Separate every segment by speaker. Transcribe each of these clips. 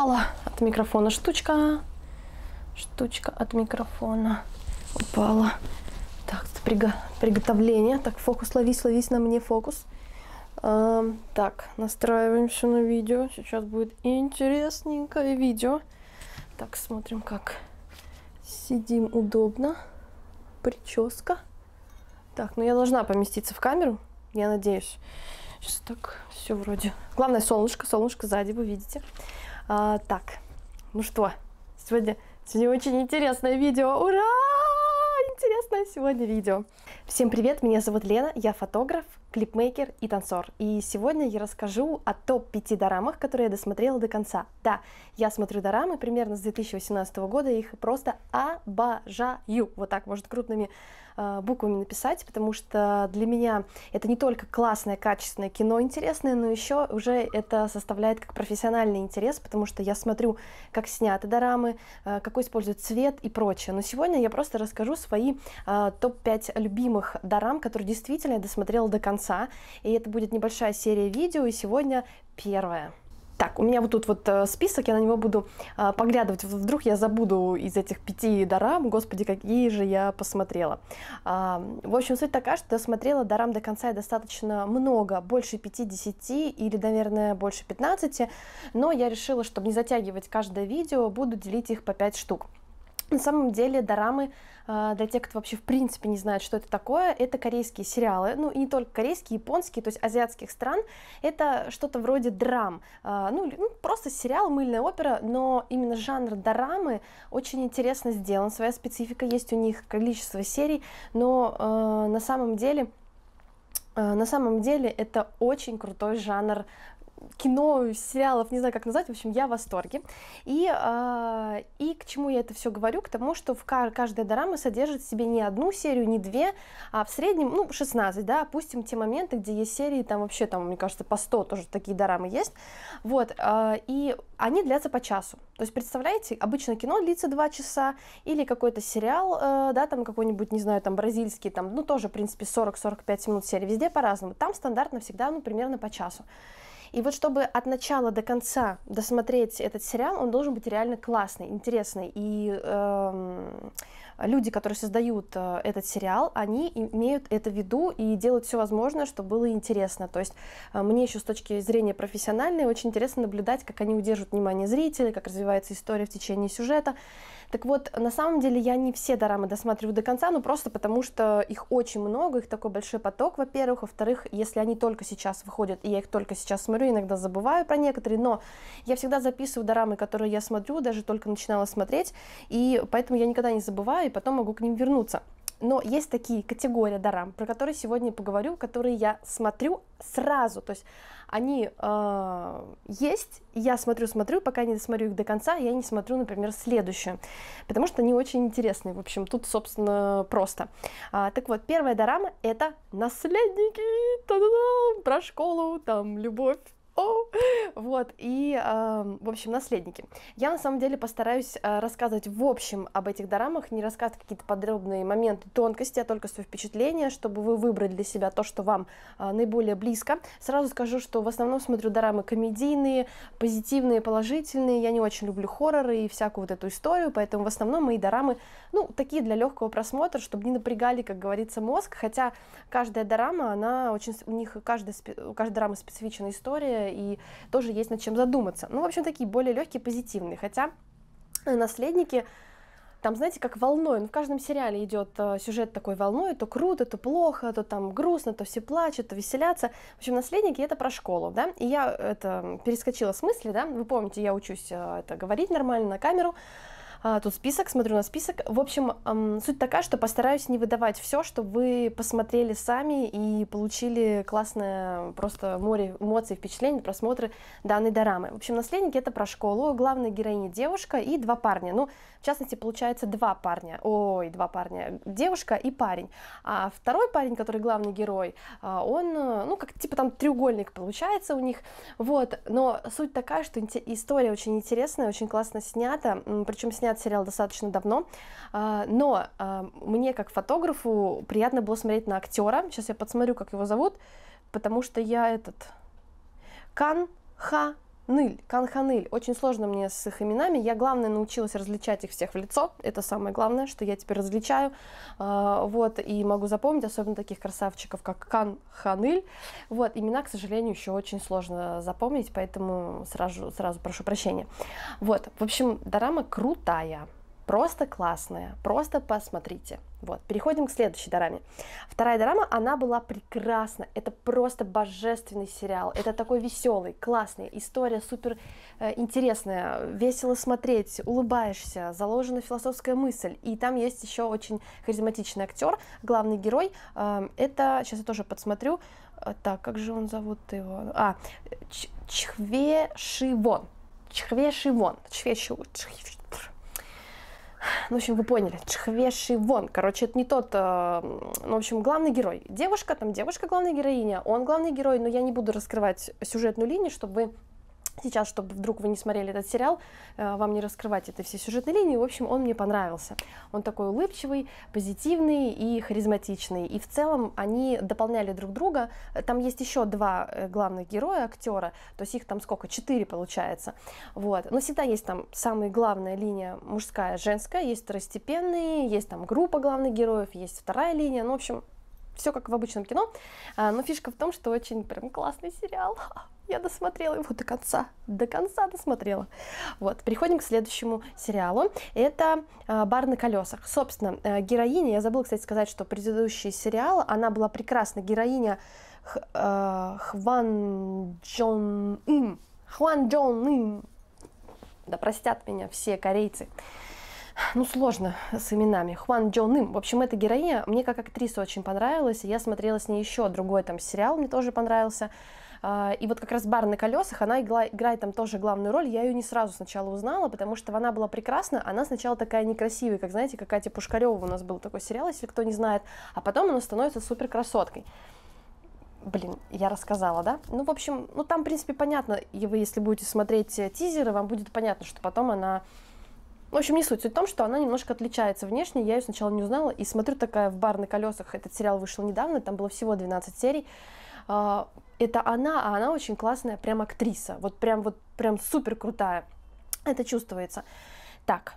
Speaker 1: упала от микрофона штучка. Штучка от микрофона упала. Так, приго приготовление. Так, фокус, ловись, ловись на мне фокус. Эм, так, настраиваемся на видео. Сейчас будет интересненькое видео. Так, смотрим как. Сидим удобно. Прическа. Так, ну я должна поместиться в камеру, я надеюсь. Сейчас так все вроде. Главное солнышко, солнышко сзади, вы видите. А, так, ну что, сегодня, сегодня очень интересное видео. Ура! Интересное сегодня видео. Всем привет, меня зовут Лена, я фотограф, клипмейкер и танцор. И сегодня я расскажу о топ-5 дорамах, которые я досмотрела до конца. Да, я смотрю дорамы примерно с 2018 года, их просто обожаю. Вот так, может, крупными э, буквами написать, потому что для меня это не только классное, качественное кино интересное, но еще уже это составляет как профессиональный интерес, потому что я смотрю, как сняты дорамы, э, какой используют цвет и прочее. Но сегодня я просто расскажу свои э, а, топ-5 любимых дорам, которые действительно я досмотрела до конца конца. И это будет небольшая серия видео, и сегодня первое. Так, у меня вот тут вот э, список, я на него буду э, поглядывать. Вдруг я забуду из этих пяти дарам, господи, какие же я посмотрела. А, в общем, суть такая, что я смотрела дарам до конца достаточно много, больше 50 или, наверное, больше 15, но я решила, чтобы не затягивать каждое видео, буду делить их по 5 штук. На самом деле дорамы, э, для тех, кто вообще в принципе не знает, что это такое, это корейские сериалы, ну и не только корейские, японские, то есть азиатских стран, это что-то вроде драм, э, ну, ну просто сериал, мыльная опера, но именно жанр дорамы очень интересно сделан, своя специфика, есть у них количество серий, но э, на самом деле... Э, на самом деле это очень крутой жанр кино, сериалов, не знаю, как назвать, в общем, я в восторге. И, э, и к чему я это все говорю? К тому, что в каждая дорама содержит в себе не одну серию, не две, а в среднем, ну, 16, да, опустим те моменты, где есть серии, там вообще, там, мне кажется, по 100 тоже такие дорамы есть, вот, э, и они длятся по часу. То есть, представляете, обычно кино длится 2 часа, или какой-то сериал, э, да, там какой-нибудь, не знаю, там, бразильский, там, ну, тоже, в принципе, 40-45 минут серии, везде по-разному. Там стандартно всегда, ну, примерно по часу. И вот чтобы от начала до конца досмотреть этот сериал, он должен быть реально классный, интересный и эм, люди, которые создают э, этот сериал, они имеют это в виду и делают все возможное, чтобы было интересно. То есть э, мне еще с точки зрения профессиональной очень интересно наблюдать, как они удерживают внимание зрителей, как развивается история в течение сюжета. Так вот, на самом деле я не все дорамы досматриваю до конца, ну просто потому что их очень много, их такой большой поток, во-первых. Во-вторых, если они только сейчас выходят, и я их только сейчас смотрю, иногда забываю про некоторые, но я всегда записываю дорамы, которые я смотрю, даже только начинала смотреть, и поэтому я никогда не забываю, и потом могу к ним вернуться. Но есть такие категории дарам, про которые сегодня поговорю, которые я смотрю сразу. То есть они э, есть, я смотрю-смотрю, пока не досмотрю их до конца, я не смотрю, например, следующую, потому что они очень интересные. В общем, тут, собственно, просто. А, так вот, первая дорама — это «Наследники», Та -да -да! про школу, там, любовь, вот, и, э, в общем, наследники. Я, на самом деле, постараюсь э, рассказывать в общем об этих дорамах, не рассказывать какие-то подробные моменты, тонкости, а только свои впечатления, чтобы вы выбрали для себя то, что вам э, наиболее близко. Сразу скажу, что в основном смотрю дорамы комедийные, позитивные, положительные. Я не очень люблю хорроры и всякую вот эту историю, поэтому в основном мои дорамы, ну, такие для легкого просмотра, чтобы не напрягали, как говорится, мозг, хотя каждая дорама, она очень, у них каждая, у каждой дорамы специфичная история, и тоже есть над чем задуматься. Ну, в общем, такие более легкие, позитивные. Хотя э, наследники там, знаете, как волной, ну, в каждом сериале идет э, сюжет такой волной, то круто, то плохо, то там грустно, то все плачут, то веселятся. В общем, «Наследники» — это про школу, да, и я э, это перескочила с мысли, да, вы помните, я учусь это говорить нормально на камеру, а, тут список, смотрю на список. В общем, эм, суть такая, что постараюсь не выдавать все, что вы посмотрели сами и получили классное просто море эмоций, впечатлений, просмотры данной дорамы. В общем, «Наследники» — это про школу, главная героиня — девушка и два парня. Ну, в частности, получается два парня. Ой, два парня. Девушка и парень. А второй парень, который главный герой, а, он, ну, как типа там треугольник получается у них. Вот, но суть такая, что история очень интересная, очень классно снята, причем снята снят сериал достаточно давно, а, но а, мне как фотографу приятно было смотреть на актера. Сейчас я подсмотрю, как его зовут, потому что я этот Кан Ха Ныль, Канханыль. Очень сложно мне с их именами. Я, главное, научилась различать их всех в лицо. Это самое главное, что я теперь различаю. А, вот, и могу запомнить, особенно таких красавчиков, как Канханыль. Вот, имена, к сожалению, еще очень сложно запомнить, поэтому сразу, сразу прошу прощения. Вот, в общем, дорама крутая. Просто классная, просто посмотрите. Вот, переходим к следующей дораме. Вторая дорама, она была прекрасна. Это просто божественный сериал. Это такой веселый, классный, история супер э, интересная, весело смотреть, улыбаешься, заложена философская мысль. И там есть еще очень харизматичный актер, главный герой. Э, это, сейчас я тоже подсмотрю. А, так, как же он зовут его? А, Чхве Шивон. Чхве Шивон. Чхве Шивон. Ну, в общем, вы поняли, Чхвеши Вон. Короче, это не тот, э, ну, в общем, главный герой. Девушка, там девушка главная героиня, он главный герой, но я не буду раскрывать сюжетную линию, чтобы вы сейчас, чтобы вдруг вы не смотрели этот сериал, э, вам не раскрывать это все сюжетные линии. В общем, он мне понравился. Он такой улыбчивый, позитивный и харизматичный. И в целом они дополняли друг друга. Там есть еще два э, главных героя, актера. То есть их там сколько? Четыре получается. Вот. Но всегда есть там самая главная линия мужская, женская. Есть второстепенные, есть там группа главных героев, есть вторая линия. Ну, в общем, все как в обычном кино. А, но фишка в том, что очень прям классный сериал. Я досмотрела его до конца. До конца досмотрела. Вот, переходим к следующему сериалу. Это а, «Бар на колесах». Собственно, э, героиня, я забыла, кстати, сказать, что предыдущий сериал, она была прекрасна. Героиня э, Хван Джон Ин. Хван Джон Ин. Да простят меня все корейцы ну, сложно с именами. Хван Джон Им. В общем, эта героиня мне как актриса очень понравилась. и Я смотрела с ней еще другой там сериал, мне тоже понравился. А, и вот как раз «Бар на колесах», она играет там тоже главную роль. Я ее не сразу сначала узнала, потому что она была прекрасна. Она сначала такая некрасивая, как, знаете, как Катя Пушкарева у нас был такой сериал, если кто не знает. А потом она становится суперкрасоткой. Блин, я рассказала, да? Ну, в общем, ну там, в принципе, понятно. И вы, если будете смотреть э, тизеры, вам будет понятно, что потом она в общем, не суть. Суть в том, что она немножко отличается внешне. Я ее сначала не узнала и смотрю такая в «Бар на колесах». Этот сериал вышел недавно, там было всего 12 серий. А, это она, а она очень классная прям актриса. Вот прям вот прям супер крутая. Это чувствуется. Так,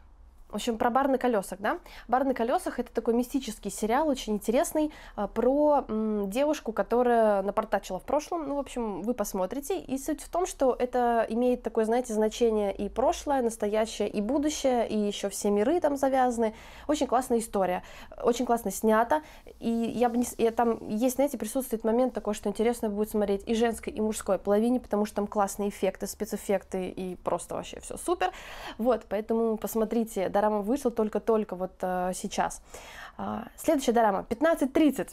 Speaker 1: в общем, про бар на колесах, да? Бар на колесах это такой мистический сериал, очень интересный, а, про девушку, которая напортачила в прошлом. Ну, в общем, вы посмотрите. И суть в том, что это имеет такое, знаете, значение и прошлое, настоящее, и будущее, и еще все миры там завязаны. Очень классная история, очень классно снято. И я бы не... Я там есть, знаете, присутствует момент такой, что интересно будет смотреть и женской, и мужской половине, потому что там классные эффекты, спецэффекты и просто вообще все супер. Вот, поэтому посмотрите, да, Дорама вышла только-только вот э, сейчас. А, следующая дорама 15.30.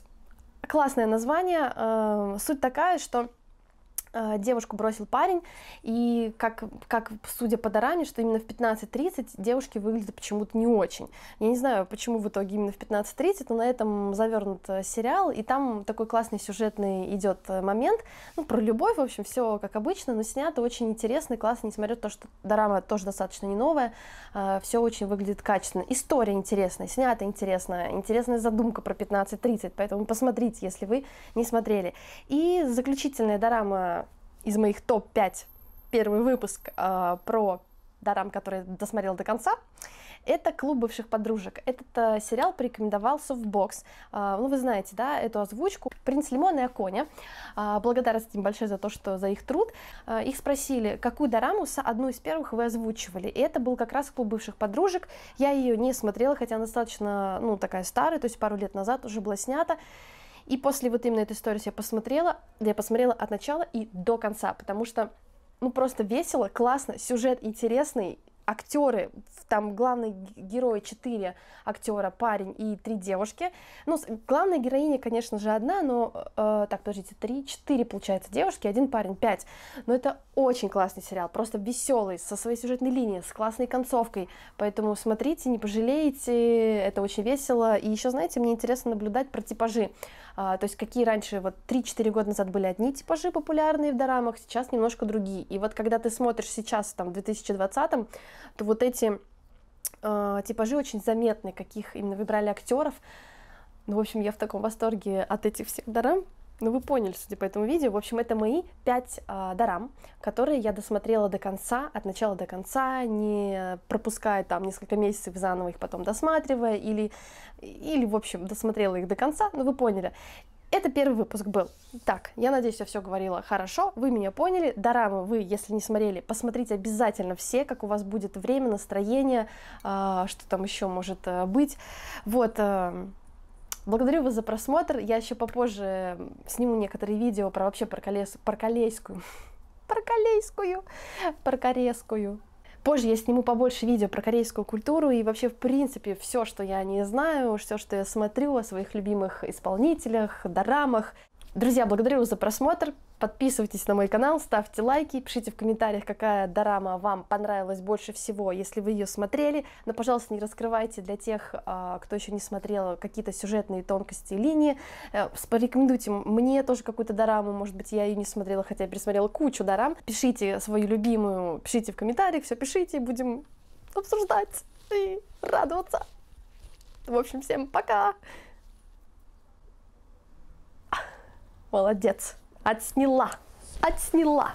Speaker 1: Классное название. Э, суть такая, что Э, девушку бросил парень, и как, как судя по Дораме, что именно в 15.30 девушки выглядят почему-то не очень. Я не знаю, почему в итоге именно в 15.30, но на этом завернут э, сериал, и там такой классный сюжетный идет э, момент, ну, про любовь, в общем, все как обычно, но снято очень интересно и классно, несмотря на то, что Дорама тоже достаточно не новая, все очень выглядит качественно. История интересная, снято интересно, интересная задумка про 15.30, поэтому посмотрите, если вы не смотрели. И заключительная Дорама из моих топ-5 первый выпуск э, про дарам, который досмотрел до конца. Это «Клуб бывших подружек». Этот э, сериал порекомендовал Софтбокс. Э, а, ну, вы знаете, да, эту озвучку. «Принц Лимон» и «Аконя». Э, благодарность им большая за то, что за их труд. Э, их спросили, какую дораму, одну из первых вы озвучивали. И это был как раз «Клуб бывших подружек». Я ее не смотрела, хотя она достаточно, ну, такая старая, то есть пару лет назад уже была снята. И после вот именно этой истории я посмотрела, я посмотрела от начала и до конца, потому что ну просто весело, классно, сюжет интересный, актеры, там главный герой четыре актера, парень и три девушки. Ну, главная героиня, конечно же, одна, но, э, так, подождите, три, четыре, получается, девушки, один парень, пять. Но это очень классный сериал, просто веселый, со своей сюжетной линией, с классной концовкой. Поэтому смотрите, не пожалеете, это очень весело. И еще, знаете, мне интересно наблюдать про типажи. А, то есть какие раньше, вот 3-4 года назад были одни типажи популярные в дорамах, сейчас немножко другие. И вот когда ты смотришь сейчас, там, в 2020 то вот эти э, типажи очень заметны, каких именно выбрали актеров. Ну, в общем, я в таком восторге от этих всех дарам. Ну, вы поняли, судя по этому видео. В общем, это мои пять э, дарам, которые я досмотрела до конца, от начала до конца, не пропуская там несколько месяцев заново их потом досматривая, или, или в общем, досмотрела их до конца, ну, вы поняли. Это первый выпуск был. Так, я надеюсь, я все говорила хорошо, вы меня поняли. Дорамы вы, если не смотрели, посмотрите обязательно все, как у вас будет время, настроение, э, что там еще может э, быть. Вот, э, благодарю вас за просмотр. Я еще попозже сниму некоторые видео про вообще про, колес, про колейскую, про колейскую, про корейскую Позже я сниму побольше видео про корейскую культуру и вообще, в принципе, все, что я не знаю, все, что я смотрю о своих любимых исполнителях, дорамах. Друзья, благодарю вас за просмотр. Подписывайтесь на мой канал, ставьте лайки, пишите в комментариях, какая дорама вам понравилась больше всего, если вы ее смотрели. Но, пожалуйста, не раскрывайте для тех, а, кто еще не смотрел, какие-то сюжетные тонкости линии. Э, порекомендуйте мне тоже какую-то дораму, может быть, я ее не смотрела, хотя я пересмотрела кучу дорам. Пишите свою любимую, пишите в комментариях, все пишите, будем обсуждать и радоваться. В общем, всем пока! Молодец! отсняла, отсняла.